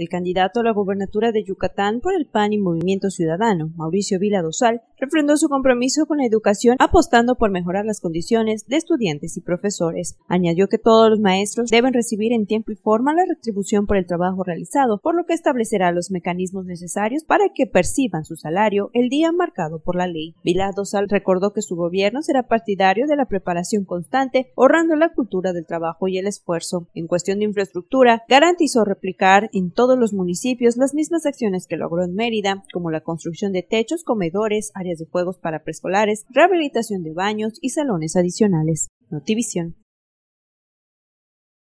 El candidato a la gubernatura de Yucatán por el PAN y Movimiento Ciudadano, Mauricio Vila Dosal, refrendó su compromiso con la educación apostando por mejorar las condiciones de estudiantes y profesores. Añadió que todos los maestros deben recibir en tiempo y forma la retribución por el trabajo realizado, por lo que establecerá los mecanismos necesarios para que perciban su salario el día marcado por la ley. Vila Dosal recordó que su gobierno será partidario de la preparación constante, ahorrando la cultura del trabajo y el esfuerzo. En cuestión de infraestructura, garantizó replicar en todo los municipios las mismas acciones que logró en Mérida, como la construcción de techos, comedores, áreas de juegos para preescolares, rehabilitación de baños y salones adicionales. Notivision